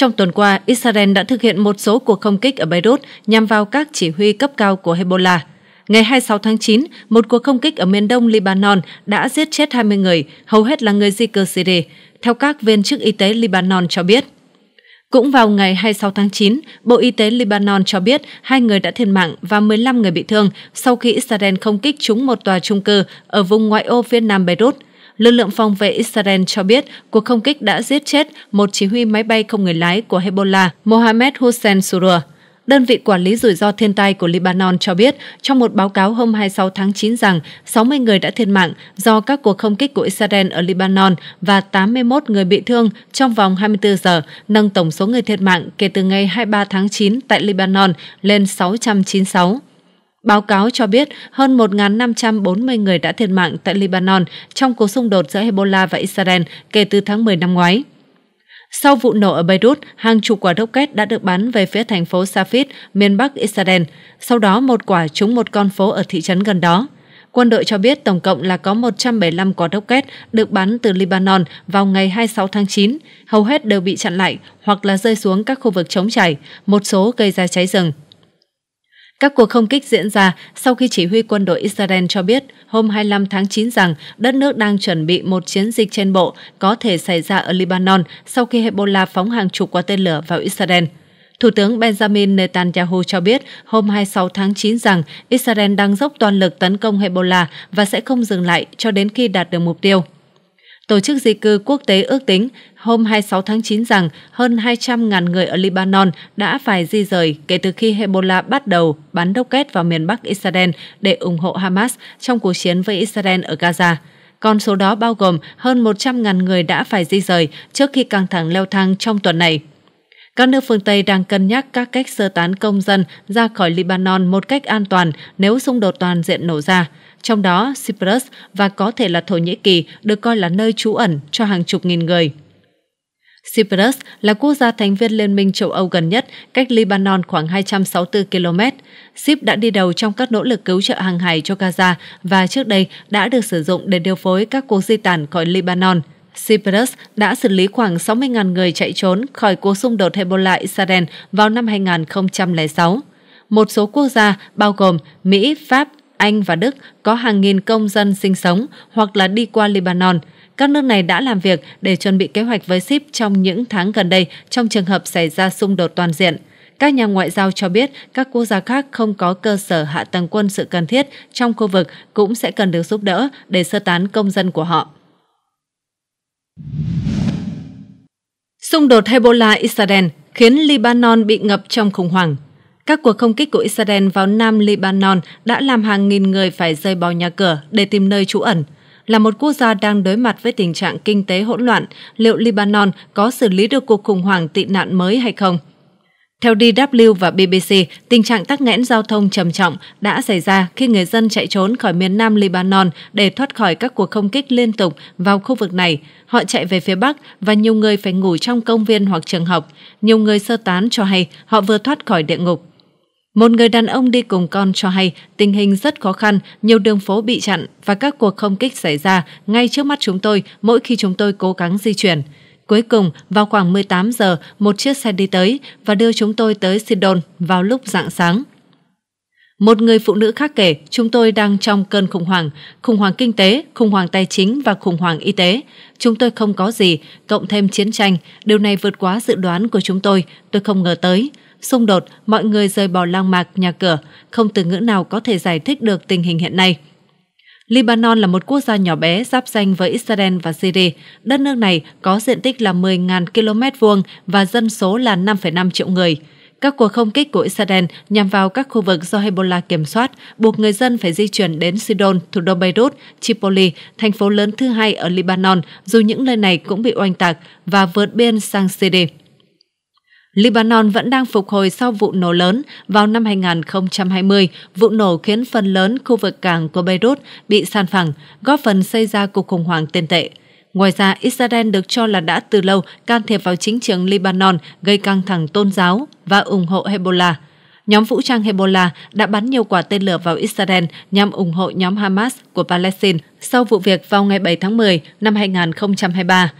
Trong tuần qua, Israel đã thực hiện một số cuộc không kích ở Beirut nhằm vào các chỉ huy cấp cao của Hezbollah. Ngày 26 tháng 9, một cuộc không kích ở miền đông Lebanon đã giết chết 20 người, hầu hết là người di cư Syria, theo các viên chức y tế Lebanon cho biết. Cũng vào ngày 26 tháng 9, Bộ Y tế Lebanon cho biết hai người đã thiệt mạng và 15 người bị thương sau khi Israel không kích trúng một tòa trung cư ở vùng ngoại ô phía nam Beirut lực lượng phòng vệ Israel cho biết cuộc không kích đã giết chết một chỉ huy máy bay không người lái của Hezbollah, Mohammed Hussein Surur. Đơn vị quản lý rủi ro thiên tai của Lebanon cho biết trong một báo cáo hôm 26 tháng 9 rằng 60 người đã thiệt mạng do các cuộc không kích của Israel ở Lebanon và 81 người bị thương trong vòng 24 giờ, nâng tổng số người thiệt mạng kể từ ngày 23 tháng 9 tại Lebanon lên 696. Báo cáo cho biết hơn 1.540 người đã thiệt mạng tại Lebanon trong cuộc xung đột giữa Hezbollah và Israel kể từ tháng 10 năm ngoái. Sau vụ nổ ở Beirut, hàng chục quả rocket đã được bắn về phía thành phố Safid, miền Bắc Israel. Sau đó một quả trúng một con phố ở thị trấn gần đó. Quân đội cho biết tổng cộng là có 175 quả rocket được bắn từ Lebanon vào ngày 26 tháng 9, hầu hết đều bị chặn lại hoặc là rơi xuống các khu vực trống trải, một số gây ra cháy rừng. Các cuộc không kích diễn ra sau khi chỉ huy quân đội Israel cho biết hôm 25 tháng 9 rằng đất nước đang chuẩn bị một chiến dịch trên bộ có thể xảy ra ở Lebanon sau khi Hezbollah phóng hàng chục quả tên lửa vào Israel. Thủ tướng Benjamin Netanyahu cho biết hôm 26 tháng 9 rằng Israel đang dốc toàn lực tấn công Hezbollah và sẽ không dừng lại cho đến khi đạt được mục tiêu. Tổ chức Di cư Quốc tế ước tính hôm 26 tháng 9 rằng hơn 200.000 người ở Lebanon đã phải di rời kể từ khi Hezbollah bắt đầu bắn đốc vào miền Bắc Israel để ủng hộ Hamas trong cuộc chiến với Israel ở Gaza. Con số đó bao gồm hơn 100.000 người đã phải di rời trước khi căng thẳng leo thang trong tuần này. Các nước phương Tây đang cân nhắc các cách sơ tán công dân ra khỏi Lebanon một cách an toàn nếu xung đột toàn diện nổ ra. Trong đó, Cyprus và có thể là Thổ Nhĩ Kỳ được coi là nơi trú ẩn cho hàng chục nghìn người. Cyprus là quốc gia thành viên Liên minh châu Âu gần nhất, cách Lebanon khoảng 264 km. Sip đã đi đầu trong các nỗ lực cứu trợ hàng hải cho Gaza và trước đây đã được sử dụng để điều phối các cuộc di tản khỏi Lebanon – Cyprus đã xử lý khoảng 60.000 người chạy trốn khỏi cuộc xung đột Hezbollah-Israel vào năm 2006. Một số quốc gia, bao gồm Mỹ, Pháp, Anh và Đức, có hàng nghìn công dân sinh sống hoặc là đi qua Lebanon. Các nước này đã làm việc để chuẩn bị kế hoạch với Sip trong những tháng gần đây trong trường hợp xảy ra xung đột toàn diện các nhà ngoại giao cho biết các quốc gia khác không có cơ sở hạ tầng quân sự cần thiết trong khu vực cũng sẽ cần được giúp đỡ để sơ tán công dân của họ. Xung đột Hezbollah-Israel khiến Libanon bị ngập trong khủng hoảng. Các cuộc không kích của Israel vào nam Libanon đã làm hàng nghìn người phải rời bỏ nhà cửa để tìm nơi trú ẩn. Là một quốc gia đang đối mặt với tình trạng kinh tế hỗn loạn, liệu Libanon có xử lý được cuộc khủng hoảng tị nạn mới hay không? Theo DW và BBC, tình trạng tắc nghẽn giao thông trầm trọng đã xảy ra khi người dân chạy trốn khỏi miền nam Lebanon để thoát khỏi các cuộc không kích liên tục vào khu vực này. Họ chạy về phía Bắc và nhiều người phải ngủ trong công viên hoặc trường học. Nhiều người sơ tán cho hay họ vừa thoát khỏi địa ngục. Một người đàn ông đi cùng con cho hay tình hình rất khó khăn, nhiều đường phố bị chặn và các cuộc không kích xảy ra ngay trước mắt chúng tôi mỗi khi chúng tôi cố gắng di chuyển. Cuối cùng, vào khoảng 18 giờ, một chiếc xe đi tới và đưa chúng tôi tới Sidon vào lúc rạng sáng. Một người phụ nữ khác kể, chúng tôi đang trong cơn khủng hoảng, khủng hoảng kinh tế, khủng hoảng tài chính và khủng hoảng y tế. Chúng tôi không có gì, cộng thêm chiến tranh, điều này vượt quá dự đoán của chúng tôi, tôi không ngờ tới. Xung đột, mọi người rời bỏ lang mạc, nhà cửa, không từ ngữ nào có thể giải thích được tình hình hiện nay. Libanon là một quốc gia nhỏ bé giáp danh với Israel và Syria. Đất nước này có diện tích là 10.000 km vuông và dân số là 5,5 triệu người. Các cuộc không kích của Israel nhằm vào các khu vực do Hezbollah kiểm soát, buộc người dân phải di chuyển đến Sidon, thủ đô Beirut, Tripoli, thành phố lớn thứ hai ở Lebanon. dù những nơi này cũng bị oanh tạc và vượt biên sang Syria. Lebanon vẫn đang phục hồi sau vụ nổ lớn vào năm 2020. Vụ nổ khiến phần lớn khu vực cảng của Beirut bị san phẳng, góp phần xây ra cuộc khủng hoảng tiền tệ. Ngoài ra, Israel được cho là đã từ lâu can thiệp vào chính trường Lebanon gây căng thẳng tôn giáo và ủng hộ Hezbollah. Nhóm vũ trang Hezbollah đã bắn nhiều quả tên lửa vào Israel nhằm ủng hộ nhóm Hamas của Palestine sau vụ việc vào ngày 7 tháng 10 năm 2023.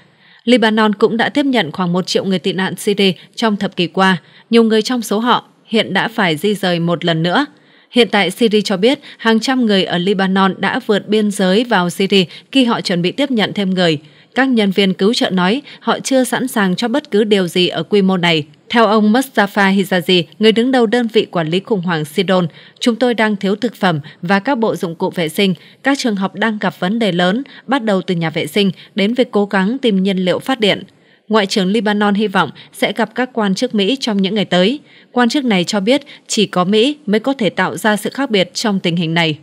Lebanon cũng đã tiếp nhận khoảng 1 triệu người tị nạn Syria trong thập kỷ qua. Nhiều người trong số họ hiện đã phải di rời một lần nữa. Hiện tại Syria cho biết hàng trăm người ở Lebanon đã vượt biên giới vào Syria khi họ chuẩn bị tiếp nhận thêm người. Các nhân viên cứu trợ nói họ chưa sẵn sàng cho bất cứ điều gì ở quy mô này. Theo ông Mustafa Hizazi, người đứng đầu đơn vị quản lý khủng hoảng Sidon, chúng tôi đang thiếu thực phẩm và các bộ dụng cụ vệ sinh. Các trường học đang gặp vấn đề lớn, bắt đầu từ nhà vệ sinh đến việc cố gắng tìm nhiên liệu phát điện. Ngoại trưởng Libanon hy vọng sẽ gặp các quan chức Mỹ trong những ngày tới. Quan chức này cho biết chỉ có Mỹ mới có thể tạo ra sự khác biệt trong tình hình này.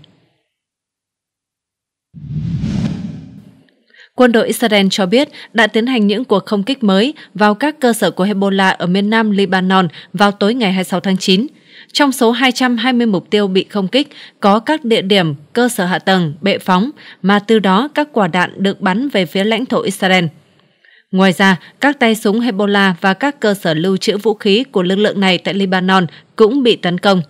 Quân đội Israel cho biết đã tiến hành những cuộc không kích mới vào các cơ sở của Hezbollah ở miền nam Lebanon vào tối ngày 26 tháng 9. Trong số 220 mục tiêu bị không kích có các địa điểm, cơ sở hạ tầng, bệ phóng, mà từ đó các quả đạn được bắn về phía lãnh thổ Israel. Ngoài ra, các tay súng Hezbollah và các cơ sở lưu trữ vũ khí của lực lượng này tại Lebanon cũng bị tấn công.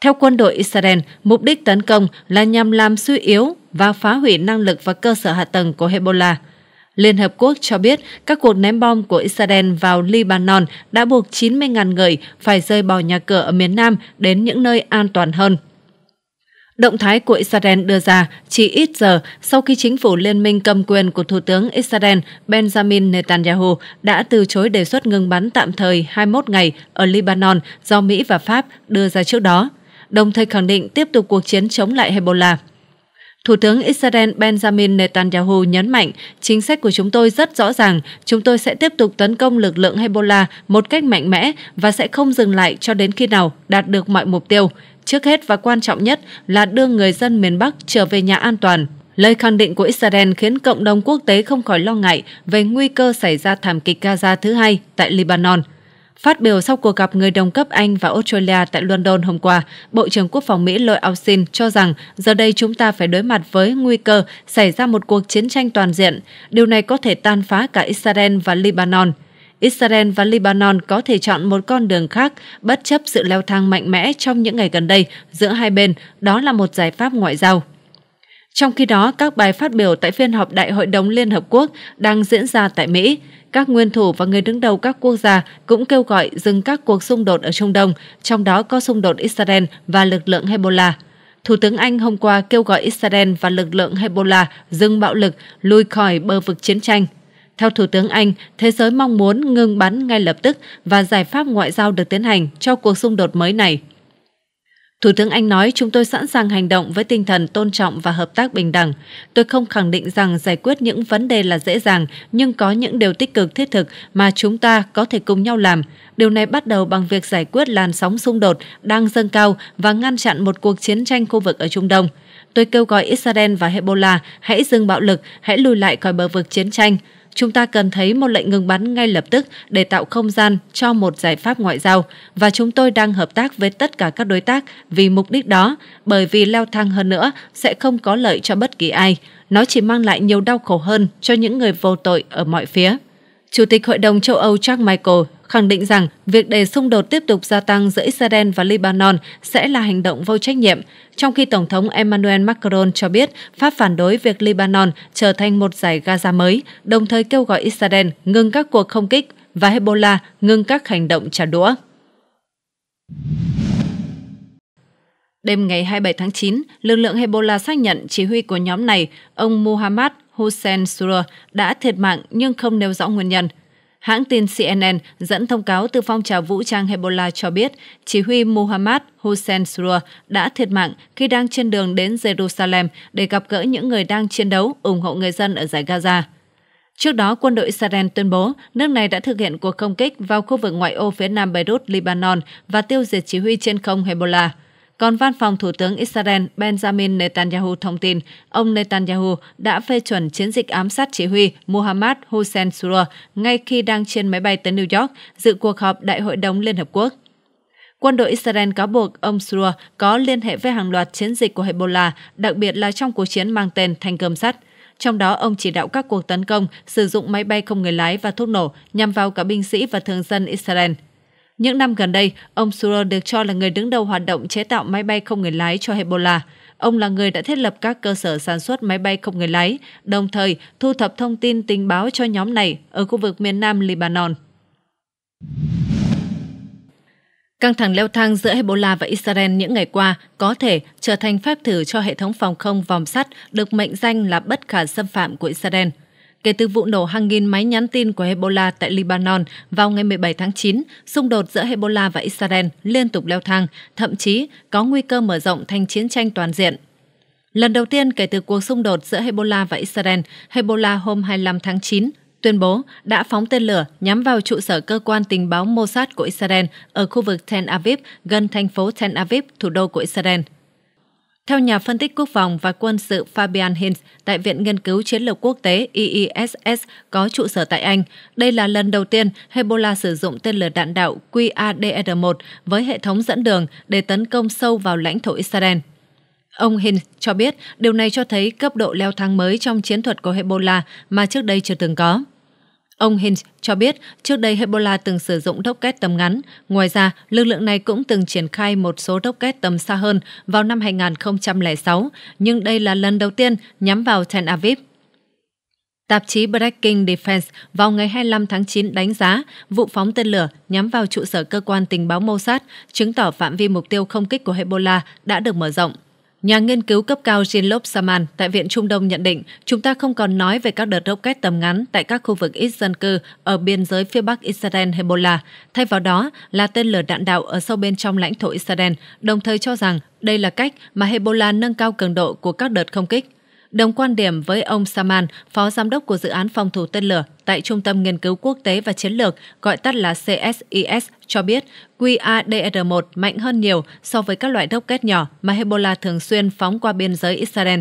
Theo quân đội Israel, mục đích tấn công là nhằm làm suy yếu và phá hủy năng lực và cơ sở hạ tầng của Hezbollah. Liên Hợp Quốc cho biết các cuộc ném bom của Israel vào Lebanon đã buộc 90.000 người phải rời bỏ nhà cửa ở miền Nam đến những nơi an toàn hơn. Động thái của Israel đưa ra chỉ ít giờ sau khi chính phủ liên minh cầm quyền của Thủ tướng Israel Benjamin Netanyahu đã từ chối đề xuất ngừng bắn tạm thời 21 ngày ở Lebanon do Mỹ và Pháp đưa ra trước đó, đồng thời khẳng định tiếp tục cuộc chiến chống lại Hezbollah. Thủ tướng Israel Benjamin Netanyahu nhấn mạnh, chính sách của chúng tôi rất rõ ràng, chúng tôi sẽ tiếp tục tấn công lực lượng Hezbollah một cách mạnh mẽ và sẽ không dừng lại cho đến khi nào đạt được mọi mục tiêu. Trước hết và quan trọng nhất là đưa người dân miền Bắc trở về nhà an toàn. Lời khẳng định của Israel khiến cộng đồng quốc tế không khỏi lo ngại về nguy cơ xảy ra thảm kịch Gaza thứ hai tại Lebanon. Phát biểu sau cuộc gặp người đồng cấp Anh và Australia tại London hôm qua, Bộ trưởng Quốc phòng Mỹ Lloyd Austin cho rằng giờ đây chúng ta phải đối mặt với nguy cơ xảy ra một cuộc chiến tranh toàn diện. Điều này có thể tan phá cả Israel và Lebanon. Israel và Lebanon có thể chọn một con đường khác bất chấp sự leo thang mạnh mẽ trong những ngày gần đây giữa hai bên, đó là một giải pháp ngoại giao. Trong khi đó, các bài phát biểu tại phiên họp Đại hội đồng Liên Hợp Quốc đang diễn ra tại Mỹ, các nguyên thủ và người đứng đầu các quốc gia cũng kêu gọi dừng các cuộc xung đột ở Trung Đông, trong đó có xung đột Israel và lực lượng Hezbollah. Thủ tướng Anh hôm qua kêu gọi Israel và lực lượng Hezbollah dừng bạo lực, lui khỏi bờ vực chiến tranh. Theo Thủ tướng Anh, thế giới mong muốn ngừng bắn ngay lập tức và giải pháp ngoại giao được tiến hành cho cuộc xung đột mới này. Thủ tướng Anh nói chúng tôi sẵn sàng hành động với tinh thần tôn trọng và hợp tác bình đẳng. Tôi không khẳng định rằng giải quyết những vấn đề là dễ dàng, nhưng có những điều tích cực thiết thực mà chúng ta có thể cùng nhau làm. Điều này bắt đầu bằng việc giải quyết làn sóng xung đột đang dâng cao và ngăn chặn một cuộc chiến tranh khu vực ở Trung Đông. Tôi kêu gọi Israel và Hezbollah hãy dừng bạo lực, hãy lùi lại khỏi bờ vực chiến tranh chúng ta cần thấy một lệnh ngừng bắn ngay lập tức để tạo không gian cho một giải pháp ngoại giao và chúng tôi đang hợp tác với tất cả các đối tác vì mục đích đó, bởi vì leo thang hơn nữa sẽ không có lợi cho bất kỳ ai, nó chỉ mang lại nhiều đau khổ hơn cho những người vô tội ở mọi phía. Chủ tịch Hội đồng châu Âu Charles Michael khẳng định rằng việc để xung đột tiếp tục gia tăng giữa Israel và Lebanon sẽ là hành động vô trách nhiệm, trong khi Tổng thống Emmanuel Macron cho biết Pháp phản đối việc Lebanon trở thành một giải Gaza mới, đồng thời kêu gọi Israel ngừng các cuộc không kích và Hezbollah ngừng các hành động trả đũa. Đêm ngày 27 tháng 9, lực lượng Hezbollah xác nhận chỉ huy của nhóm này, ông Muhammad Hussein Surah, đã thiệt mạng nhưng không nêu rõ nguyên nhân – Hãng tin CNN dẫn thông cáo từ phong trào vũ trang Hezbollah cho biết chỉ huy Muhammad Hussein Surah đã thiệt mạng khi đang trên đường đến Jerusalem để gặp gỡ những người đang chiến đấu ủng hộ người dân ở giải Gaza. Trước đó, quân đội Israel tuyên bố nước này đã thực hiện cuộc không kích vào khu vực ngoại ô phía nam Beirut, Lebanon và tiêu diệt chỉ huy trên không Hezbollah. Còn văn phòng Thủ tướng Israel Benjamin Netanyahu thông tin, ông Netanyahu đã phê chuẩn chiến dịch ám sát chỉ huy Mohammad Hossein Surah ngay khi đang trên máy bay tới New York dự cuộc họp Đại hội đồng Liên Hợp Quốc. Quân đội Israel cáo buộc ông Surah có liên hệ với hàng loạt chiến dịch của Hezbollah, đặc biệt là trong cuộc chiến mang tên thành Cơm Sắt. Trong đó, ông chỉ đạo các cuộc tấn công, sử dụng máy bay không người lái và thuốc nổ nhằm vào cả binh sĩ và thường dân Israel. Những năm gần đây, ông Suro được cho là người đứng đầu hoạt động chế tạo máy bay không người lái cho Hezbollah. Ông là người đã thiết lập các cơ sở sản xuất máy bay không người lái, đồng thời thu thập thông tin tình báo cho nhóm này ở khu vực miền nam Lebanon. Căng thẳng leo thang giữa Hezbollah và Israel những ngày qua có thể trở thành phép thử cho hệ thống phòng không vòng sắt được mệnh danh là bất khả xâm phạm của Israel – Kể từ vụ nổ hàng nghìn máy nhắn tin của Hezbollah tại Lebanon vào ngày 17 tháng 9, xung đột giữa Hezbollah và Israel liên tục leo thang, thậm chí có nguy cơ mở rộng thành chiến tranh toàn diện. Lần đầu tiên kể từ cuộc xung đột giữa Hezbollah và Israel, Hezbollah hôm 25 tháng 9 tuyên bố đã phóng tên lửa nhắm vào trụ sở cơ quan tình báo Mossad của Israel ở khu vực Tel Aviv gần thành phố Tel Aviv, thủ đô của Israel. Theo nhà phân tích quốc phòng và quân sự Fabian Hinz tại Viện Nghiên cứu Chiến lược Quốc tế IISS e e có trụ sở tại Anh, đây là lần đầu tiên Hezbollah sử dụng tên lửa đạn đạo QADR-1 với hệ thống dẫn đường để tấn công sâu vào lãnh thổ Israel. Ông Hinz cho biết điều này cho thấy cấp độ leo thang mới trong chiến thuật của Hezbollah mà trước đây chưa từng có. Ông Hinch cho biết trước đây Hezbollah từng sử dụng rocket tầm ngắn. Ngoài ra, lực lượng này cũng từng triển khai một số rocket tầm xa hơn vào năm 2006, nhưng đây là lần đầu tiên nhắm vào Tel Aviv. Tạp chí Breaking Defense vào ngày 25 tháng 9 đánh giá vụ phóng tên lửa nhắm vào trụ sở cơ quan tình báo Mossad, chứng tỏ phạm vi mục tiêu không kích của Hezbollah đã được mở rộng. Nhà nghiên cứu cấp cao jean Jinlop Saman tại Viện Trung Đông nhận định, chúng ta không còn nói về các đợt rocket tầm ngắn tại các khu vực ít dân cư ở biên giới phía bắc Israel Hezbollah. Thay vào đó là tên lửa đạn đạo ở sâu bên trong lãnh thổ Israel, đồng thời cho rằng đây là cách mà Hezbollah nâng cao cường độ của các đợt không kích đồng quan điểm với ông Saman, phó giám đốc của dự án phòng thủ tên lửa tại Trung tâm Nghiên cứu Quốc tế và Chiến lược, gọi tắt là CSIS, cho biết QADR-1 mạnh hơn nhiều so với các loại rocket nhỏ mà Hezbollah thường xuyên phóng qua biên giới Israel.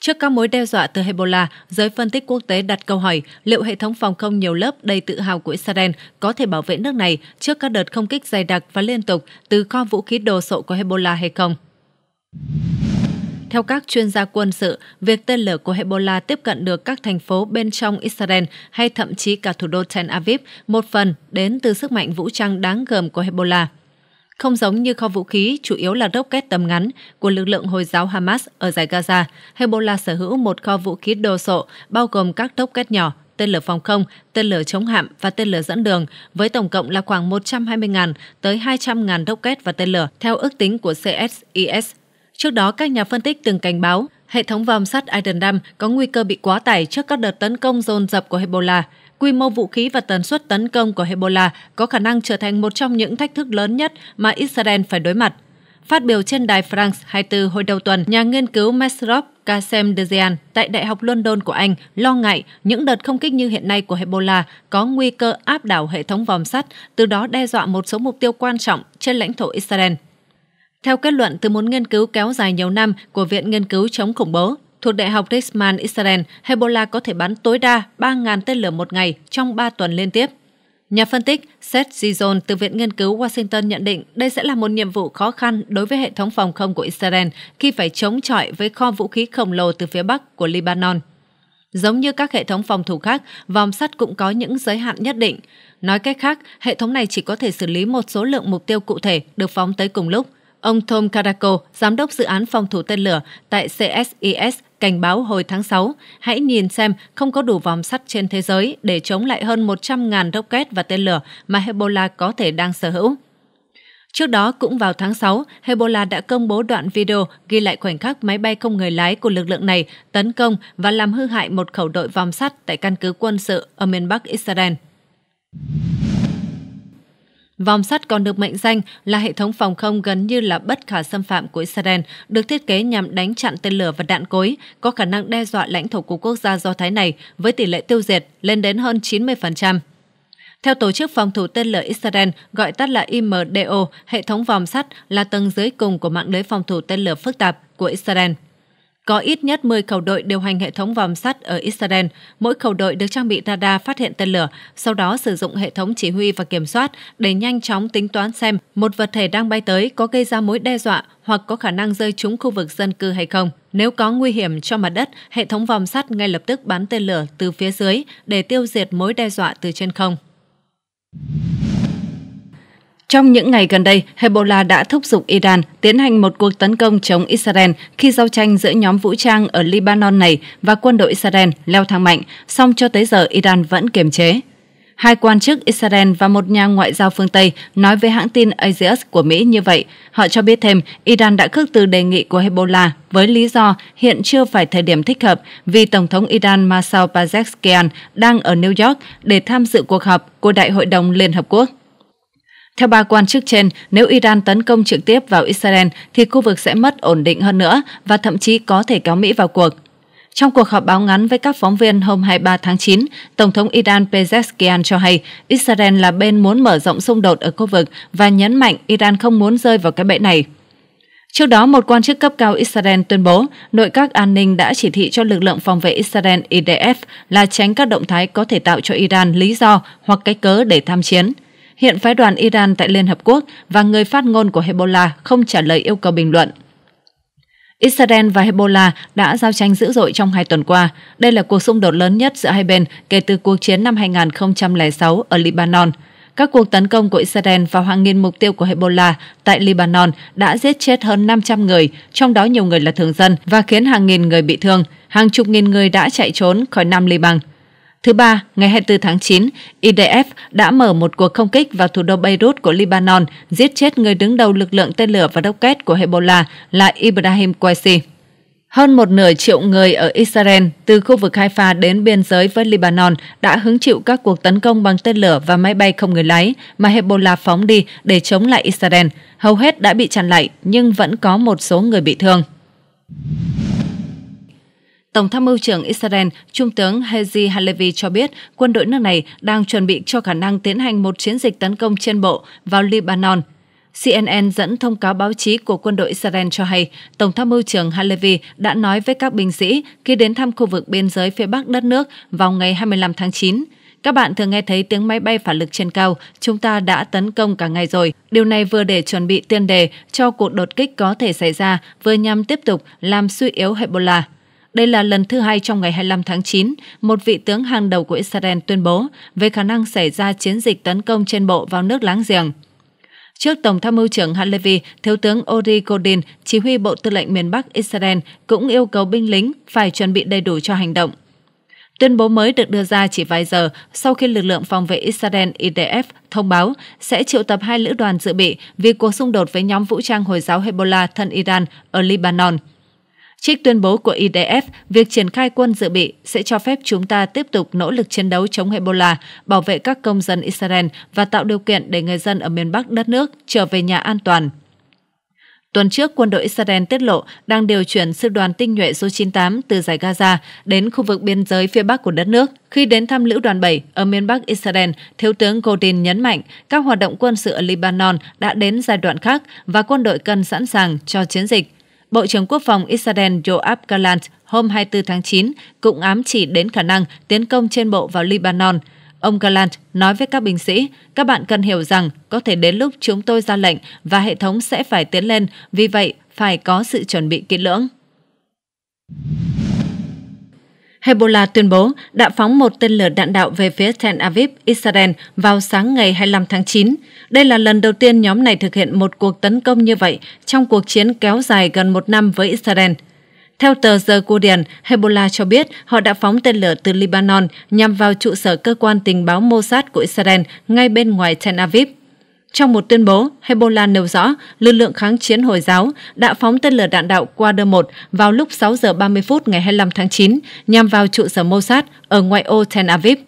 Trước các mối đe dọa từ Hezbollah, giới phân tích quốc tế đặt câu hỏi liệu hệ thống phòng không nhiều lớp đầy tự hào của Israel có thể bảo vệ nước này trước các đợt không kích dày đặc và liên tục từ kho vũ khí đồ sộ của Hezbollah hay không. Theo các chuyên gia quân sự, việc tên lửa của Hezbollah tiếp cận được các thành phố bên trong Israel hay thậm chí cả thủ đô Tel Aviv một phần đến từ sức mạnh vũ trang đáng gờm của Hezbollah. Không giống như kho vũ khí, chủ yếu là rocket tầm ngắn của lực lượng Hồi giáo Hamas ở giải Gaza, Hezbollah sở hữu một kho vũ khí đồ sộ bao gồm các rocket nhỏ, tên lửa phòng không, tên lửa chống hạm và tên lửa dẫn đường, với tổng cộng là khoảng 120.000 tới 200.000 rocket và tên lửa, theo ước tính của CSIS Trước đó, các nhà phân tích từng cảnh báo hệ thống vòm sắt Iron Dam có nguy cơ bị quá tải trước các đợt tấn công dồn dập của Hezbollah. Quy mô vũ khí và tần suất tấn công của Hezbollah có khả năng trở thành một trong những thách thức lớn nhất mà Israel phải đối mặt. Phát biểu trên đài France 24 hồi đầu tuần, nhà nghiên cứu Mesrop Kasem Dezian tại Đại học London của Anh lo ngại những đợt không kích như hiện nay của Hezbollah có nguy cơ áp đảo hệ thống vòm sắt, từ đó đe dọa một số mục tiêu quan trọng trên lãnh thổ Israel. Theo kết luận từ một nghiên cứu kéo dài nhiều năm của Viện Nghiên cứu chống khủng bố thuộc Đại học Dixman Israel, Hezbollah có thể bắn tối đa 3.000 tên lửa một ngày trong 3 tuần liên tiếp. Nhà phân tích Seth Zizon từ Viện Nghiên cứu Washington nhận định đây sẽ là một nhiệm vụ khó khăn đối với hệ thống phòng không của Israel khi phải chống chọi với kho vũ khí khổng lồ từ phía Bắc của Lebanon. Giống như các hệ thống phòng thủ khác, vòng sắt cũng có những giới hạn nhất định. Nói cách khác, hệ thống này chỉ có thể xử lý một số lượng mục tiêu cụ thể được phóng tới cùng lúc – Ông Tom Karako, giám đốc dự án phòng thủ tên lửa tại CSIS cảnh báo hồi tháng 6, hãy nhìn xem không có đủ vòng sắt trên thế giới để chống lại hơn 100.000 rocket và tên lửa mà Hezbollah có thể đang sở hữu. Trước đó, cũng vào tháng 6, Hezbollah đã công bố đoạn video ghi lại khoảnh khắc máy bay không người lái của lực lượng này tấn công và làm hư hại một khẩu đội vòng sắt tại căn cứ quân sự ở miền Bắc Israel. Vòng sắt còn được mệnh danh là hệ thống phòng không gần như là bất khả xâm phạm của Israel, được thiết kế nhằm đánh chặn tên lửa và đạn cối, có khả năng đe dọa lãnh thổ của quốc gia Do Thái này với tỷ lệ tiêu diệt lên đến hơn 90%. Theo Tổ chức Phòng thủ tên lửa Israel, gọi tắt là IMDO, hệ thống vòng sắt là tầng dưới cùng của mạng lưới phòng thủ tên lửa phức tạp của Israel. Có ít nhất 10 khẩu đội điều hành hệ thống vòm sắt ở Israel. Mỗi khẩu đội được trang bị radar phát hiện tên lửa, sau đó sử dụng hệ thống chỉ huy và kiểm soát để nhanh chóng tính toán xem một vật thể đang bay tới có gây ra mối đe dọa hoặc có khả năng rơi trúng khu vực dân cư hay không. Nếu có nguy hiểm cho mặt đất, hệ thống vòm sắt ngay lập tức bắn tên lửa từ phía dưới để tiêu diệt mối đe dọa từ trên không. Trong những ngày gần đây, Hezbollah đã thúc giục Iran tiến hành một cuộc tấn công chống Israel khi giao tranh giữa nhóm vũ trang ở Lebanon này và quân đội Israel leo thang mạnh, song cho tới giờ Iran vẫn kiềm chế. Hai quan chức Israel và một nhà ngoại giao phương Tây nói với hãng tin Axios của Mỹ như vậy. Họ cho biết thêm, Iran đã khước từ đề nghị của Hezbollah với lý do hiện chưa phải thời điểm thích hợp vì Tổng thống Iran Massoud Pezeshkian đang ở New York để tham dự cuộc họp của Đại hội đồng Liên Hợp Quốc. Theo ba quan chức trên, nếu Iran tấn công trực tiếp vào Israel thì khu vực sẽ mất ổn định hơn nữa và thậm chí có thể kéo Mỹ vào cuộc. Trong cuộc họp báo ngắn với các phóng viên hôm 23 tháng 9, Tổng thống Iran Pezeshkian cho hay Israel là bên muốn mở rộng xung đột ở khu vực và nhấn mạnh Iran không muốn rơi vào cái bẫy này. Trước đó, một quan chức cấp cao Israel tuyên bố nội các an ninh đã chỉ thị cho lực lượng phòng vệ Israel IDF là tránh các động thái có thể tạo cho Iran lý do hoặc cái cớ để tham chiến – Hiện phái đoàn Iran tại Liên Hợp Quốc và người phát ngôn của Hezbollah không trả lời yêu cầu bình luận. Israel và Hezbollah đã giao tranh dữ dội trong hai tuần qua. Đây là cuộc xung đột lớn nhất giữa hai bên kể từ cuộc chiến năm 2006 ở Libanon. Các cuộc tấn công của Israel vào hàng nghìn mục tiêu của Hezbollah tại Libanon đã giết chết hơn 500 người, trong đó nhiều người là thường dân và khiến hàng nghìn người bị thương. Hàng chục nghìn người đã chạy trốn khỏi Nam Liban. Thứ ba, ngày 24 tháng 9, IDF đã mở một cuộc không kích vào thủ đô Beirut của Libanon, giết chết người đứng đầu lực lượng tên lửa và rocket của Hezbollah là Ibrahim Quaisi. Hơn một nửa triệu người ở Israel, từ khu vực Haifa đến biên giới với Libanon, đã hứng chịu các cuộc tấn công bằng tên lửa và máy bay không người lái mà Hezbollah phóng đi để chống lại Israel. Hầu hết đã bị chặn lại, nhưng vẫn có một số người bị thương. Tổng tham mưu trưởng Israel, Trung tướng Hezi Halevi cho biết quân đội nước này đang chuẩn bị cho khả năng tiến hành một chiến dịch tấn công trên bộ vào Lebanon. CNN dẫn thông cáo báo chí của quân đội Israel cho hay, Tổng tham mưu trưởng Halevi đã nói với các binh sĩ khi đến thăm khu vực biên giới phía Bắc đất nước vào ngày 25 tháng 9. Các bạn thường nghe thấy tiếng máy bay phản lực trên cao, chúng ta đã tấn công cả ngày rồi. Điều này vừa để chuẩn bị tiền đề cho cuộc đột kích có thể xảy ra, vừa nhằm tiếp tục làm suy yếu Hezbollah. Đây là lần thứ hai trong ngày 25 tháng 9, một vị tướng hàng đầu của Israel tuyên bố về khả năng xảy ra chiến dịch tấn công trên bộ vào nước láng giềng. Trước Tổng tham mưu trưởng Halevi, Thiếu tướng Ori Godin, chỉ huy Bộ Tư lệnh miền Bắc Israel, cũng yêu cầu binh lính phải chuẩn bị đầy đủ cho hành động. Tuyên bố mới được đưa ra chỉ vài giờ sau khi lực lượng phòng vệ Israel IDF thông báo sẽ triệu tập hai lữ đoàn dự bị vì cuộc xung đột với nhóm vũ trang Hồi giáo Hezbollah thân Iran ở Lebanon – Trích tuyên bố của IDF, việc triển khai quân dự bị sẽ cho phép chúng ta tiếp tục nỗ lực chiến đấu chống Ebola, bảo vệ các công dân Israel và tạo điều kiện để người dân ở miền Bắc đất nước trở về nhà an toàn. Tuần trước, quân đội Israel tiết lộ đang điều chuyển sư đoàn tinh nhuệ số 98 từ giải Gaza đến khu vực biên giới phía bắc của đất nước. Khi đến thăm lữ đoàn 7 ở miền bắc Israel, Thiếu tướng Godin nhấn mạnh các hoạt động quân sự ở Lebanon đã đến giai đoạn khác và quân đội cần sẵn sàng cho chiến dịch. Bộ trưởng Quốc phòng Israel Yoav Gallant hôm 24 tháng 9 cũng ám chỉ đến khả năng tiến công trên bộ vào Libanon. Ông Gallant nói với các binh sĩ, các bạn cần hiểu rằng có thể đến lúc chúng tôi ra lệnh và hệ thống sẽ phải tiến lên, vì vậy phải có sự chuẩn bị kỹ lưỡng. Hezbollah tuyên bố đã phóng một tên lửa đạn đạo về phía Tel Aviv, Israel vào sáng ngày 25 tháng 9. Đây là lần đầu tiên nhóm này thực hiện một cuộc tấn công như vậy trong cuộc chiến kéo dài gần một năm với Israel. Theo tờ The Guardian, Hezbollah cho biết họ đã phóng tên lửa từ Lebanon nhằm vào trụ sở cơ quan tình báo Mossad của Israel ngay bên ngoài Tel Aviv. Trong một tuyên bố, Hezbollah nêu rõ lực lượng kháng chiến Hồi giáo đã phóng tên lửa đạn đạo qua đơ 1 vào lúc 6 giờ 30 phút ngày 25 tháng 9 nhằm vào trụ sở Mossad ở ngoại ô Tel Aviv.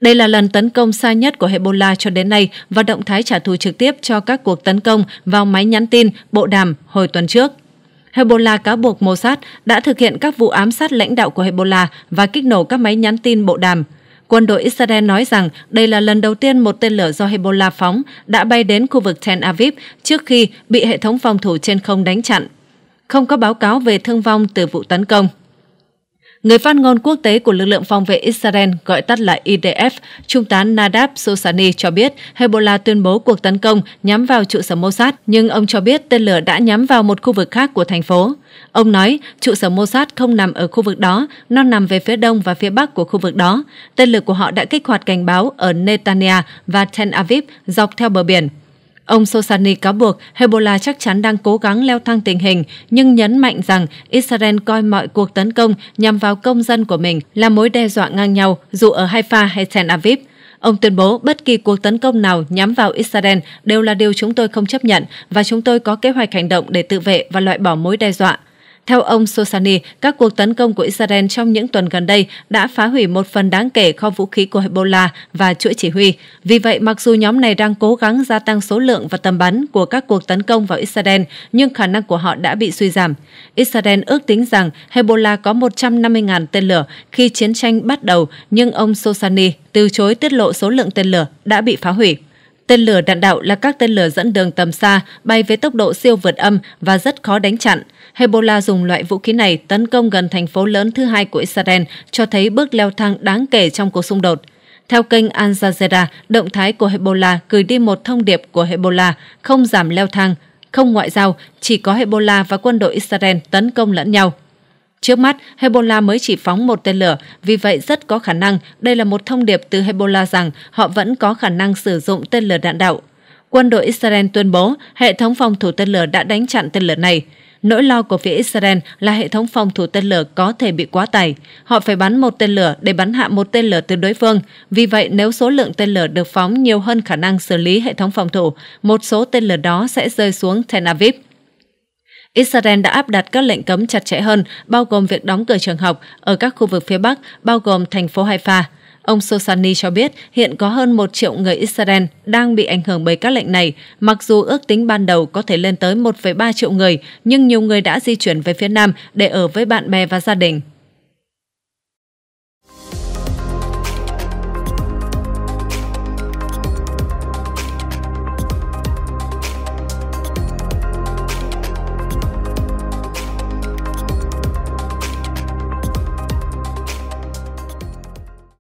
Đây là lần tấn công xa nhất của Hezbollah cho đến nay và động thái trả thù trực tiếp cho các cuộc tấn công vào máy nhắn tin, bộ đàm hồi tuần trước. Hezbollah cáo buộc Mossad đã thực hiện các vụ ám sát lãnh đạo của Hezbollah và kích nổ các máy nhắn tin bộ đàm – Quân đội Israel nói rằng đây là lần đầu tiên một tên lửa do Hezbollah phóng đã bay đến khu vực Tel Aviv trước khi bị hệ thống phòng thủ trên không đánh chặn. Không có báo cáo về thương vong từ vụ tấn công. Người phát ngôn quốc tế của lực lượng phòng vệ Israel gọi tắt là IDF, Trung tá Nadab Sosani cho biết Hezbollah tuyên bố cuộc tấn công nhắm vào trụ sở Mossad, nhưng ông cho biết tên lửa đã nhắm vào một khu vực khác của thành phố. Ông nói trụ sở Mossad không nằm ở khu vực đó, nó nằm về phía đông và phía bắc của khu vực đó. Tên lửa của họ đã kích hoạt cảnh báo ở Netanya và Tel Aviv dọc theo bờ biển. Ông Sosani cáo buộc Hezbollah chắc chắn đang cố gắng leo thang tình hình, nhưng nhấn mạnh rằng Israel coi mọi cuộc tấn công nhằm vào công dân của mình là mối đe dọa ngang nhau dù ở Haifa hay Tel Aviv. Ông tuyên bố bất kỳ cuộc tấn công nào nhắm vào Israel đều là điều chúng tôi không chấp nhận và chúng tôi có kế hoạch hành động để tự vệ và loại bỏ mối đe dọa. Theo ông Sosani, các cuộc tấn công của Israel trong những tuần gần đây đã phá hủy một phần đáng kể kho vũ khí của Hezbollah và chuỗi chỉ huy. Vì vậy, mặc dù nhóm này đang cố gắng gia tăng số lượng và tầm bắn của các cuộc tấn công vào Israel, nhưng khả năng của họ đã bị suy giảm. Israel ước tính rằng Hezbollah có 150.000 tên lửa khi chiến tranh bắt đầu, nhưng ông Sosani từ chối tiết lộ số lượng tên lửa đã bị phá hủy. Tên lửa đạn đạo là các tên lửa dẫn đường tầm xa, bay với tốc độ siêu vượt âm và rất khó đánh chặn. Hezbollah dùng loại vũ khí này tấn công gần thành phố lớn thứ hai của Israel, cho thấy bước leo thang đáng kể trong cuộc xung đột. Theo kênh Al Jazeera, động thái của Hezbollah gửi đi một thông điệp của Hezbollah không giảm leo thang, không ngoại giao, chỉ có Hezbollah và quân đội Israel tấn công lẫn nhau. Trước mắt, Hezbollah mới chỉ phóng một tên lửa, vì vậy rất có khả năng đây là một thông điệp từ Hezbollah rằng họ vẫn có khả năng sử dụng tên lửa đạn đạo. Quân đội Israel tuyên bố hệ thống phòng thủ tên lửa đã đánh chặn tên lửa này. Nỗi lo của phía Israel là hệ thống phòng thủ tên lửa có thể bị quá tải. Họ phải bắn một tên lửa để bắn hạ một tên lửa từ đối phương. Vì vậy, nếu số lượng tên lửa được phóng nhiều hơn khả năng xử lý hệ thống phòng thủ, một số tên lửa đó sẽ rơi xuống Tel Aviv. Israel đã áp đặt các lệnh cấm chặt chẽ hơn, bao gồm việc đóng cửa trường học ở các khu vực phía Bắc, bao gồm thành phố Haifa. Ông Sosani cho biết hiện có hơn một triệu người Israel đang bị ảnh hưởng bởi các lệnh này, mặc dù ước tính ban đầu có thể lên tới 1,3 triệu người, nhưng nhiều người đã di chuyển về phía Nam để ở với bạn bè và gia đình.